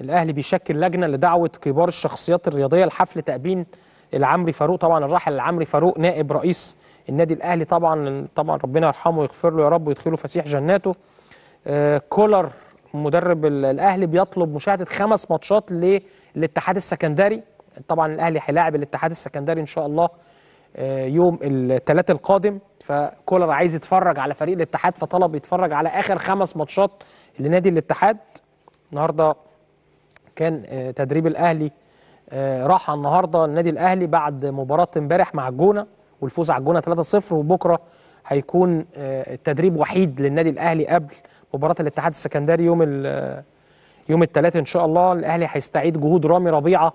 الاهلي بيشكل لجنه لدعوه كبار الشخصيات الرياضيه لحفل تأبين العمري فاروق طبعا الراحل العمري فاروق نائب رئيس النادي الاهلي طبعا طبعا ربنا يرحمه ويغفر له يا رب ويدخله فسيح جناته آه، كولر مدرب الاهلي بيطلب مشاهده خمس ماتشات للاتحاد السكندري طبعا الاهلي هيلاعب الاتحاد السكندري ان شاء الله آه، يوم الثلاث القادم فكولر عايز يتفرج على فريق الاتحاد فطلب يتفرج على اخر خمس ماتشات لنادي الاتحاد النهارده كان آه، تدريب الاهلي آه، راح النهارده النادي الاهلي بعد مباراه امبارح مع الجونه والفوز على الجونه 3-0 وبكره هيكون آه، التدريب وحيد للنادي الاهلي قبل مباراه الاتحاد السكندري يوم يوم الثلاث ان شاء الله الاهلي هيستعيد جهود رامي ربيعه